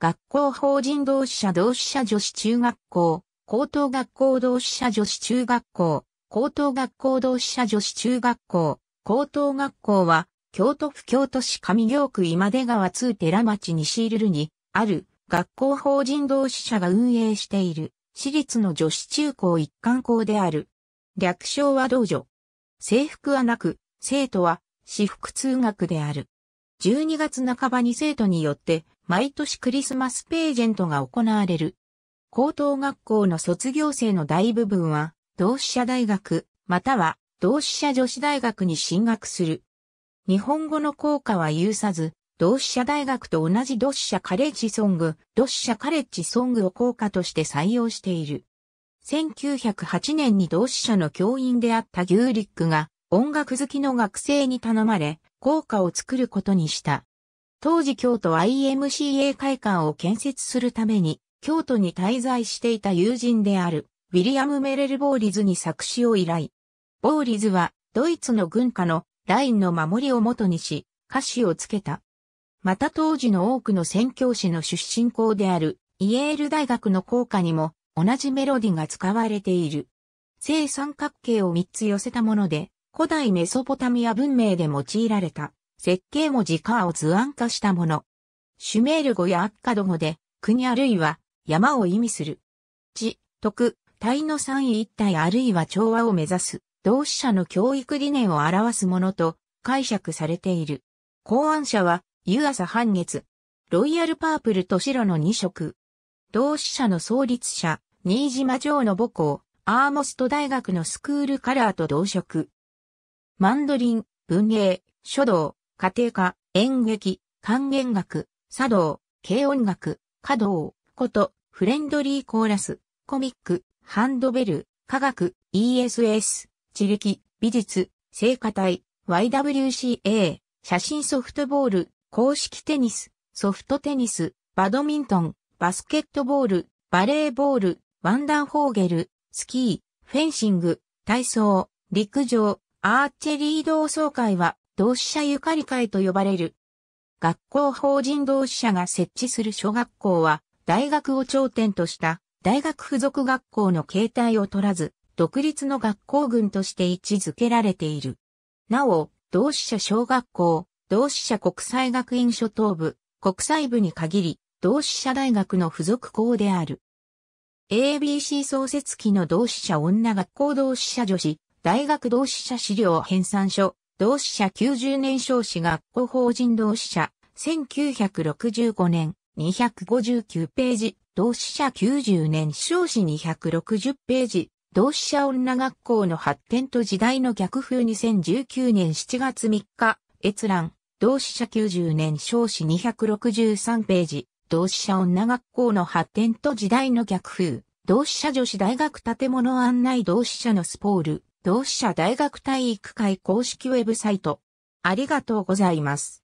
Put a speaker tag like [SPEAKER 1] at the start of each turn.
[SPEAKER 1] 学校法人同志社同志社女子中学校、高等学校同志社女子中学校、高等学校同志社女子中学校、高等学校は、京都府京都市上京区今出川通寺町西入るに、ある学校法人同志社が運営している、私立の女子中高一貫校である。略称は道女。制服はなく、生徒は私服通学である。12月半ばに生徒によって毎年クリスマスページェントが行われる。高等学校の卒業生の大部分は同志社大学または同志社女子大学に進学する。日本語の効果は有さず、同志社大学と同じ同志社カレッジソング、同志社カレッジソングを効果として採用している。1908年に同志社の教員であったギューリックが音楽好きの学生に頼まれ、校歌を作ることにした。当時京都 IMCA 会館を建設するために、京都に滞在していた友人である、ウィリアム・メレル・ボーリズに作詞を依頼。ボーリズは、ドイツの軍歌のラインの守りを元にし、歌詞をつけた。また当時の多くの宣教師の出身校である、イエール大学の校歌にも、同じメロディが使われている。正三角形を3つ寄せたもので、古代メソポタミア文明で用いられた設計文字カーを図案化したもの。シュメール語やアッカド語で、国あるいは山を意味する。地、徳、体の三位一体あるいは調和を目指す、同志社の教育理念を表すものと解釈されている。考案者は、湯浅半月、ロイヤルパープルと白の二色。同志社の創立者、新島城の母校、アーモスト大学のスクールカラーと同色。マンドリン、文芸、書道、家庭科、演劇、管弦楽、茶道、軽音楽、華道、こと、フレンドリーコーラス、コミック、ハンドベル、科学、ESS、地力、美術、聖歌隊、YWCA、写真ソフトボール、公式テニス、ソフトテニス、バドミントン、バスケットボール、バレーボール、ワンダーホーゲル、スキー、フェンシング、体操、陸上、アーチェリー同窓会は同志社ゆかり会と呼ばれる。学校法人同志社が設置する小学校は、大学を頂点とした大学付属学校の形態を取らず、独立の学校群として位置づけられている。なお、同志社小学校、同志社国際学院初等部、国際部に限り、同志社大学の付属校である。ABC 創設期の同志社女学校同志社女子、大学同志社資料編纂書、同志社90年少子学校法人同志社、1965年、259ページ、同志社90年少子260ページ、同志社女学校の発展と時代の逆風2019年7月3日、閲覧、同志社90年少子263ページ、同志社女学校の発展と時代の逆風、同志社女子大学建物案内同志社のスポール、同志社大学体育会公式ウェブサイト。ありがとうございます。